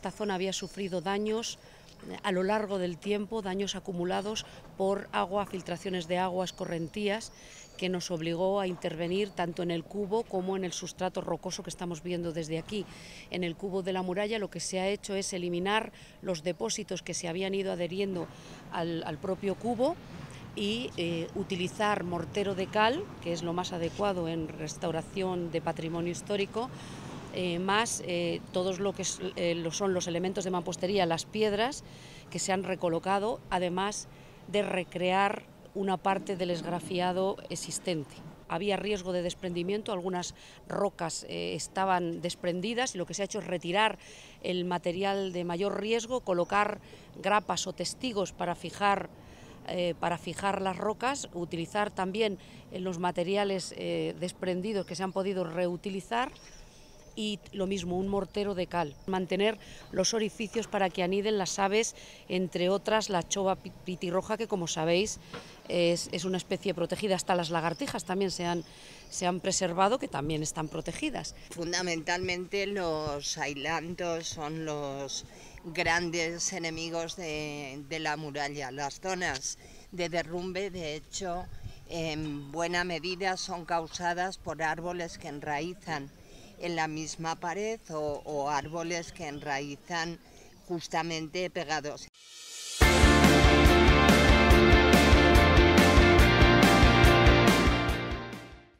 esta zona había sufrido daños eh, a lo largo del tiempo, daños acumulados por agua, filtraciones de aguas, correntías, que nos obligó a intervenir tanto en el cubo como en el sustrato rocoso que estamos viendo desde aquí. En el cubo de la muralla lo que se ha hecho es eliminar los depósitos que se habían ido adheriendo al, propio cubo y eh, utilizar mortero de cal, que es lo más adecuado en restauración de patrimonio histórico, eh, más eh, todos lo que eh, lo son los elementos de mampostería, las piedras que se han recolocado, además de recrear una parte del esgrafiado existente. Había riesgo de desprendimiento, algunas rocas estaban desprendidas y lo que se ha hecho es retirar el material de mayor riesgo, colocar grapas o testigos para fijar, para fijar las rocas, utilizar también los materiales desprendidos que se han podido reutilizar y lo mismo, un mortero de cal. Mantener los orificios para que aniden las aves, entre otras la chova pitirroja, que como sabéis es, una especie protegida. Hasta las lagartijas también se han, preservado, que también están protegidas. Fundamentalmente los ailantos son los grandes enemigos de, de la muralla. Las zonas de derrumbe, de hecho, en buena medida son causadas por árboles que enraizan en la misma pared o, árboles que enraizan justamente pegados.